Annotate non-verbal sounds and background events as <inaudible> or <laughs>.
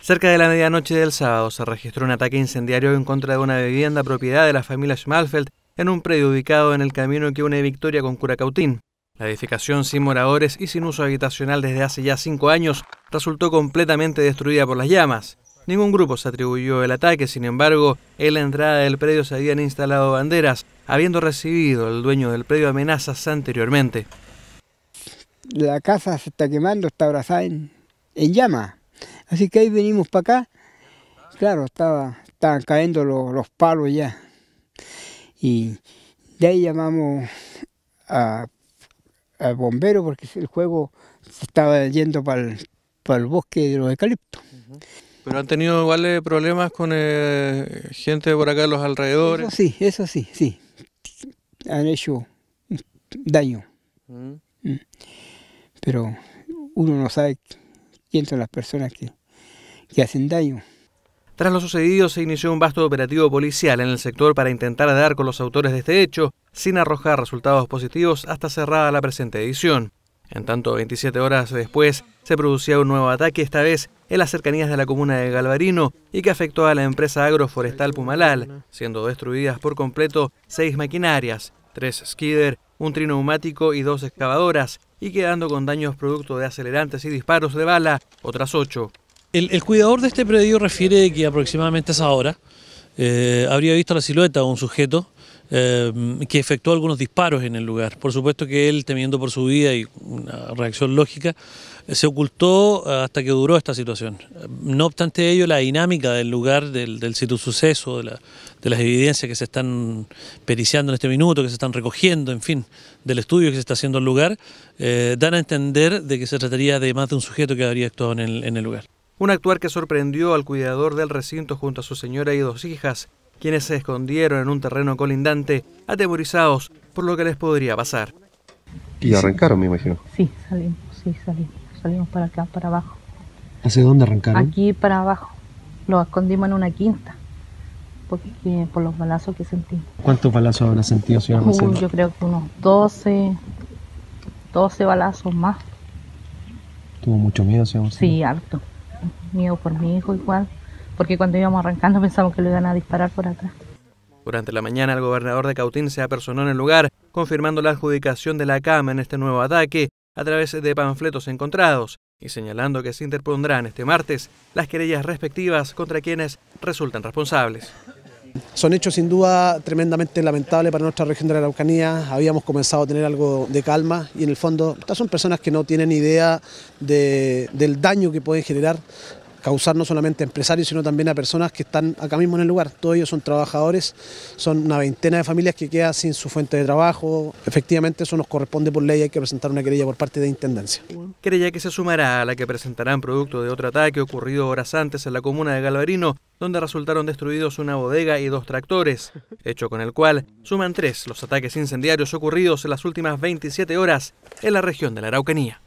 Cerca de la medianoche del sábado se registró un ataque incendiario en contra de una vivienda propiedad de la familia Schmalfeld en un predio ubicado en el camino que une Victoria con Curacautín. La edificación sin moradores y sin uso habitacional desde hace ya cinco años resultó completamente destruida por las llamas. Ningún grupo se atribuyó el ataque, sin embargo, en la entrada del predio se habían instalado banderas, habiendo recibido el dueño del predio amenazas anteriormente. La casa se está quemando, está abrazada en, en llamas. Así que ahí venimos para acá. Claro, estaba, estaban cayendo los, palos ya. Y de ahí llamamos al bombero bomberos porque el juego se estaba yendo para el, el bosque de los eucaliptos. Pero han tenido iguales eh, problemas con eh, gente por acá los alrededores. sí, eso sí, sí. Han hecho daño. Mm. Pero uno no sabe quién son las personas que, tras lo sucedido, se inició un vasto operativo policial en el sector para intentar dar con los autores de este hecho, sin arrojar resultados positivos hasta cerrada la presente edición. En tanto, 27 horas después, se producía un nuevo ataque, esta vez en las cercanías de la comuna de Galvarino, y que afectó a la empresa agroforestal Pumalal, siendo destruidas por completo seis maquinarias, tres skidder, un trineumático y dos excavadoras, y quedando con daños producto de acelerantes y disparos de bala, otras ocho. El, cuidador de este predio refiere que aproximadamente a esa hora eh, habría visto la silueta de un sujeto eh, que efectuó algunos disparos en el lugar. Por supuesto que él, temiendo por su vida y una reacción lógica, se ocultó hasta que duró esta situación. No obstante ello, la dinámica del lugar, del, sitio suceso, de, la, de, las evidencias que se están periciando en este minuto, que se están recogiendo, en fin, del estudio que se está haciendo el lugar, eh, dan a entender de que se trataría de más de un sujeto que habría actuado en el lugar. Un actuar que sorprendió al cuidador del recinto junto a su señora y dos hijas, quienes se escondieron en un terreno colindante, atemorizados por lo que les podría pasar. Y arrancaron, me imagino. Sí, salimos, sí, salimos. Salimos para acá, para abajo. ¿Hacia dónde arrancaron? Aquí para abajo. Lo escondimos en una quinta. Porque, por los balazos que sentí. ¿Cuántos balazos habrá sentido, señora Yo creo que unos 12, 12 balazos más. ¿Tuvo mucho miedo, señor? Sí, alto miedo por mi hijo igual, porque cuando íbamos arrancando <laughs> pensamos que lo iban a disparar por atrás. Durante la mañana el gobernador de Cautín se apersonó en el lugar, confirmando la adjudicación de la cama en este nuevo ataque a través de panfletos encontrados y señalando que se interpondrán este martes las querellas respectivas contra quienes resultan responsables. Son hechos sin duda tremendamente lamentables para nuestra región de la Araucanía. Habíamos comenzado a tener algo de calma y en el fondo estas son personas que no tienen idea del daño que pueden generar causar no solamente a empresarios, sino también a personas que están acá mismo en el lugar. Todos ellos son trabajadores, son una veintena de familias que quedan sin su fuente de trabajo. Efectivamente, eso nos corresponde por ley, hay que presentar una querella por parte de Intendencia. Querella que se sumará a la que presentarán producto de otro ataque ocurrido horas antes en la comuna de Galvarino, donde resultaron destruidos una bodega y dos tractores, hecho con el cual suman tres los ataques incendiarios ocurridos en las últimas 27 horas en la región de la Araucanía.